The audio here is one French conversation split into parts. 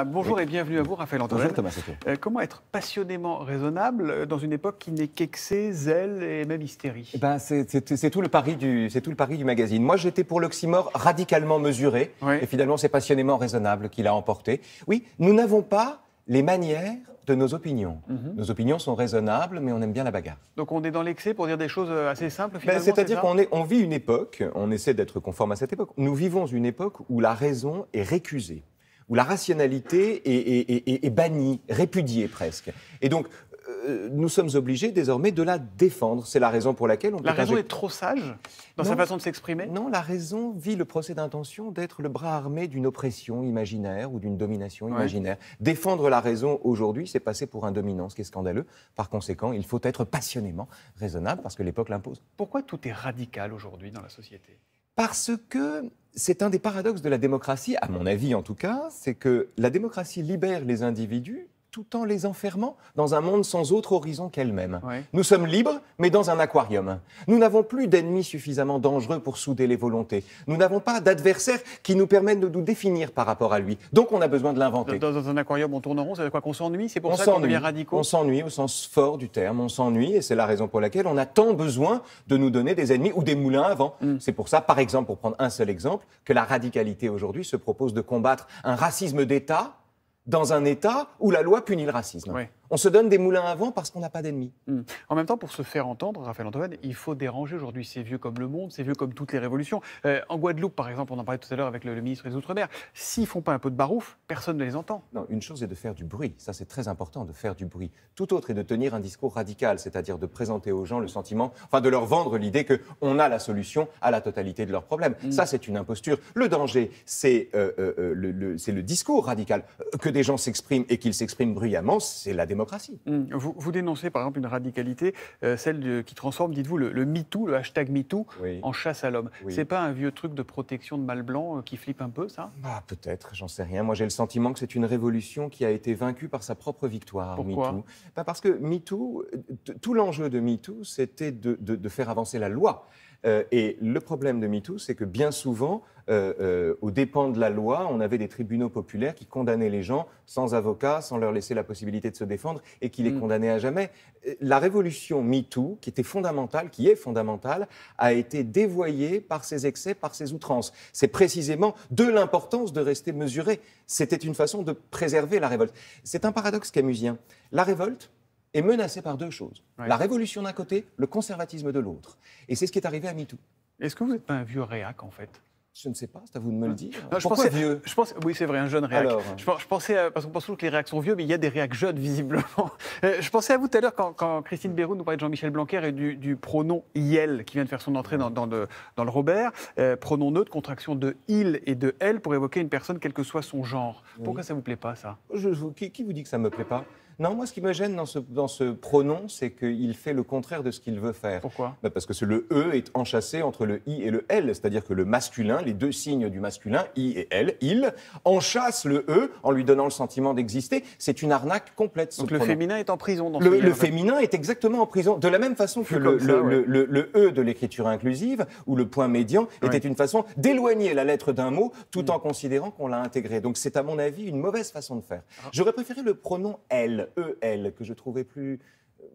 Ah, bonjour et bienvenue à vous, Raphaël Antoine. Bonjour Thomas euh, Comment être passionnément raisonnable euh, dans une époque qui n'est qu'excès, zèle et même hystérie eh ben, C'est tout, le pari du, tout le pari du magazine. Moi, j'étais pour l'oxymore radicalement mesuré, et finalement, c'est passionnément raisonnable qui l'a emporté. Oui, nous n'avons pas les manières de nos opinions. Mhm. Nos opinions sont raisonnables, mais on aime bien la bagarre. Donc on est dans l'excès pour dire des choses euh, assez simples ben, finalement C'est-à-dire qu'on on vit une époque, on essaie d'être conforme à cette époque, nous vivons une époque où la raison est récusée où la rationalité est, bannie, répudiée presque. Et donc, euh, nous sommes obligés désormais de la défendre. C'est la raison pour laquelle on La raison est trop sage dans sa façon de s'exprimer Non, la raison vit le procès d'intention d'être le bras armé d'une oppression imaginaire ou d'une domination imaginaire. Défendre la raison aujourd'hui, c'est passer pour un dominant, ce qui est scandaleux. Par conséquent, il faut être passionnément raisonnable parce que l'époque l'impose. Pourquoi tout est radical aujourd'hui dans la société Parce que c'est un des paradoxes de la démocratie, à mon avis en tout cas, c'est que la démocratie libère les individus tout en les enfermant dans un monde sans autre horizon qu'elle-même. Nous sommes libres, mais dans un aquarium. Nous n'avons plus d'ennemis suffisamment dangereux pour souder les volontés. Nous n'avons pas d'adversaires qui nous permettent de nous définir par rapport à lui. Donc on a besoin de l'inventer. Dans, un aquarium, on tourne en rond, cest veut quoi Qu'on s'ennuie C'est pour ça qu'on devient radicaux On s'ennuie au sens fort du terme. On s'ennuie et c'est la raison pour laquelle on a tant besoin de nous donner des ennemis ou des moulins avant mm. C'est pour ça, par exemple, pour prendre un seul exemple, que la radicalité aujourd'hui se propose de combattre un racisme d'État dans un État où la loi punit le racisme. On se donne des moulins à vent parce qu'on n'a pas d'ennemis. Hmm. En même temps, pour se faire entendre, Raphaël Antoine, il faut déranger aujourd'hui. C'est vieux comme le monde, c'est vieux comme toutes les révolutions. Euh, en Guadeloupe, par exemple, on en parlait tout à l'heure avec le, ministre des Outre-mer, s'ils font pas un peu de barouf, personne ne les entend. Non, une chose est de faire du bruit. Ça, c'est très important de faire du bruit. Tout autre est de tenir un discours radical, c'est-à-dire de présenter aux gens le sentiment, enfin de leur vendre l'idée qu'on a la solution à la totalité de leurs problèmes. Hmm. Ça, c'est une imposture. Le danger, c'est euh, euh, le, le discours radical. Que des gens s'expriment et qu'ils s'expriment bruyamment, c'est la Hmm. Vous, dénoncez par exemple une radicalité, euh, celle qui transforme, dites-vous, le, MeToo, le hashtag MeToo, en chasse à l'homme. Ce C'est pas un vieux truc de protection de mal blanc euh, qui flippe un peu, ça ah, Peut-être, j'en sais rien. Moi, j'ai le sentiment que c'est une révolution qui a été vaincue par sa propre victoire, Pourquoi parce que MeToo, euh, tout l'enjeu de MeToo, c'était de faire avancer la loi. Euh, et le problème de MeToo, c'est que bien souvent, euh, euh, aux dépens de la loi, on avait des tribunaux populaires qui condamnaient les gens sans avocat, sans leur laisser la possibilité de se défendre et qui les mm. condamnaient à jamais. La révolution MeToo, qui était fondamentale, qui est fondamentale, a été dévoyée par ses excès, par ses outrances. C'est précisément de l'importance de rester mesuré. C'était une façon de préserver la révolte. C'est un paradoxe camusien. La révolte, est menacé par deux choses. La révolution d'un côté, le conservatisme de l'autre. Et c'est ce qui est arrivé à MeToo. Est-ce que vous n'êtes pas un vieux réac, en fait je ne sais pas, c'est à vous de me le dire. je pense vieux je pense, Oui, c'est vrai, un jeune réac. Hein. je, pensais, parce qu'on pense toujours que les réacs sont vieux, mais il y a des réacs jeunes, visiblement. Euh, je pensais à vous tout à l'heure quand, Christine Bérou nous parlait de Jean-Michel Blanquer et du, pronom IEL qui vient de faire son entrée dans, dans, le, Robert. Euh, pronom neutre, contraction de il et de elle pour évoquer une personne, quel que soit son genre. Pourquoi ça ne vous plaît pas, ça je, qui, qui vous dit que ça ne me plaît pas non, moi, ce qui me gêne dans ce, pronom, c'est qu'il fait le contraire de ce qu'il veut faire. Pourquoi bah, Parce que le E est enchâssé entre le I et le L, c'est-à-dire que le masculin, les deux signes du masculin, I et L, il, enchasse le E en lui donnant le sentiment d'exister. C'est une arnaque complète. Donc le féminin est en prison. Dans le, le féminin est exactement en prison. De la même façon que le, E de l'écriture inclusive, ou le point médian, était une façon d'éloigner la lettre d'un mot tout mm. en considérant qu'on l'a intégré. Donc c'est à mon avis une mauvaise façon de faire. Ah. J'aurais préféré le pronom elle EL, euh, e, que je trouvais plus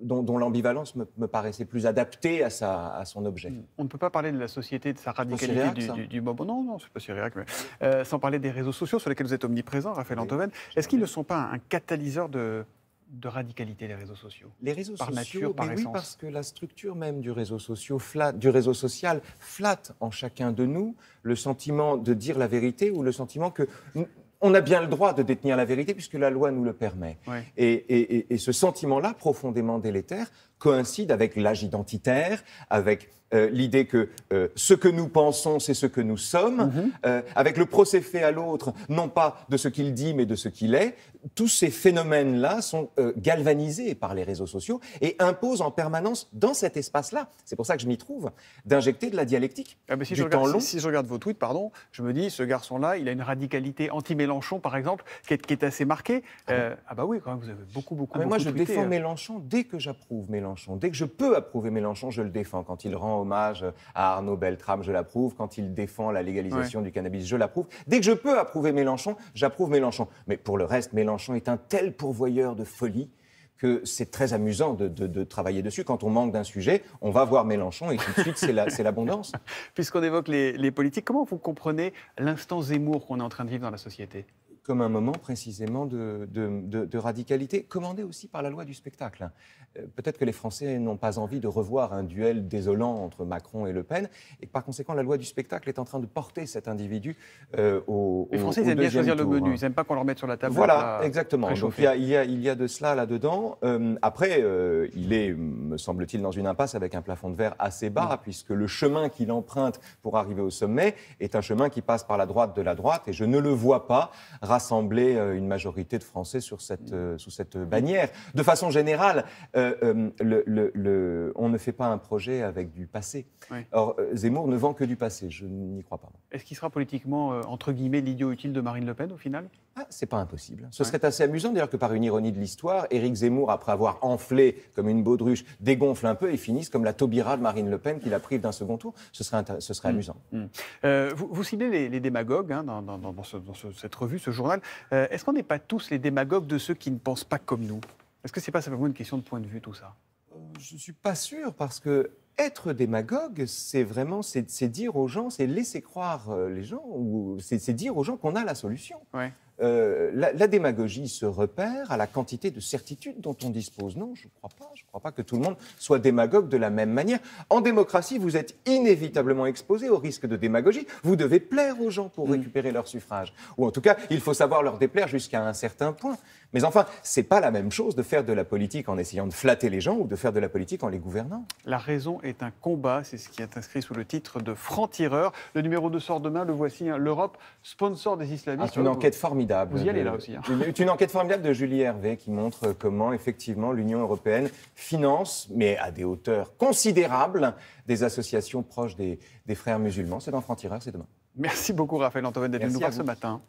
dont, l'ambivalence me, paraissait plus adaptée à, sa, son objet. Hmm. On ne peut pas parler de la société, de sa radicalité du, du, moment. Non, non, c'est pas mais euh, sans parler des réseaux sociaux sur lesquels vous êtes omniprésent, Raphaël Antoven. Est-ce qu'ils ne sont pas un catalyseur de, de radicalité, les réseaux sociaux Les réseaux sociaux, par oui, parce que la structure même du réseau, flat du réseau social flatte en chacun de nous le sentiment de dire la vérité ou le sentiment que on a bien le droit de détenir la vérité puisque la loi nous le permet. et, ce sentiment-là, profondément délétère, coïncide avec l'âge identitaire, avec euh, l'idée que euh, ce que nous pensons, c'est ce que nous sommes, mhm. euh, avec le procès fait à l'autre, non pas de ce qu'il dit, mais de ce qu'il est, tous ces phénomènes-là sont galvanisés par les réseaux sociaux et imposent en permanence dans cet espace-là, c'est pour ça que je m'y trouve, d'injecter de la dialectique ah, si du je temps regarde, long. Si, je regarde vos tweets, pardon, je me dis, ce garçon-là, il a une radicalité anti-Mélenchon, par exemple, qui est, assez marquée. Ah, ah, bah oui, quand même, vous avez beaucoup, beaucoup, ah Moi, je défends Mélenchon dès que j'approuve Mélenchon. Dès que je peux approuver Mélenchon, je le défends. Quand il rend hommage à Arnaud Beltrame, je l'approuve. Quand il défend la légalisation du cannabis, je l'approuve. Dès que je peux approuver Mélenchon, j'approuve Mélenchon. Mais pour le reste, Mélenchon est un tel pourvoyeur de folie que c'est très amusant de, travailler dessus. Quand on manque d'un sujet, on va voir Mélenchon et tout de suite, c'est l'abondance. Puisqu'on évoque les, les politiques, comment vous comprenez l'instant Zemmour qu'on est en train de vivre dans la société comme un moment précisément de, radicalité, commandé aussi par la loi du spectacle. Euh, peut-être que les Français n'ont pas envie de revoir un duel désolant entre Macron et Le Pen, et par conséquent, la loi du spectacle est en train de porter cet individu euh, au, Les Français, aiment bien choisir le menu, hein. ils n'aiment pas qu'on leur mette sur la table. Voilà, exactement. il, y a, de cela là-dedans. Euh, après, il est, me semble-t-il, dans une impasse avec un plafond de verre assez bas, mm. puisque le chemin qu'il emprunte pour arriver au sommet est un chemin qui passe par la droite de la droite, et je ne le vois pas rassembler euh, une majorité de Français sur cette, euh, sous cette bannière. De façon générale, euh, le, on ne fait pas un projet avec du passé. Or, Zemmour ne vend que du passé, je n'y crois pas. Est-ce qu'il sera politiquement, euh, entre guillemets, l'idiot utile de Marine Le Pen au final ah, C'est pas impossible. Ce serait assez amusant d'ailleurs que par une ironie de l'histoire, Éric Zemmour, après avoir enflé comme une baudruche, dégonfle un peu et finisse comme la Taubira de Marine Le Pen qui la prive d'un second tour. Ce serait, ce serait hmm. amusant. Hmm. Euh, vous, vous les, démagogues hein, dans, cette revue, ce journal. Euh, est-ce qu'on n'est pas tous les démagogues de ceux qui ne pensent pas comme nous Est-ce que c'est pas simplement une question de point de vue tout ça je ne suis pas sûr parce que être démagogue, c'est vraiment c'est dire aux gens, c'est laisser croire euh, les gens, ou c'est dire aux gens qu'on a la solution. Euh, la, démagogie se repère à la quantité de certitudes dont on dispose. Non, je ne crois pas. Je ne crois pas que tout le monde soit démagogue de la même manière. En démocratie, vous êtes inévitablement exposé au risque de démagogie. Vous devez plaire aux gens pour mm. récupérer leur suffrage. Ou en tout cas, il faut savoir leur déplaire jusqu'à un certain point. Mais enfin, ce n'est pas la même chose de faire de la politique en essayant de flatter les gens ou de faire de la politique en les gouvernant. La raison est un combat, c'est ce qui est inscrit sous le titre de franc-tireur. Le numéro de sort demain, le voici, hein. l'Europe, sponsor des islamistes. Ah, une enquête formidable vous y allez là euh, aussi. Hein. Une, enquête formidable de Julie Hervé qui montre comment effectivement l'Union européenne finance, mais à des hauteurs considérables, des associations proches des, frères musulmans. C'est dans tireur c'est demain. Merci beaucoup Raphaël Antoine d'être venu nous voir ce matin.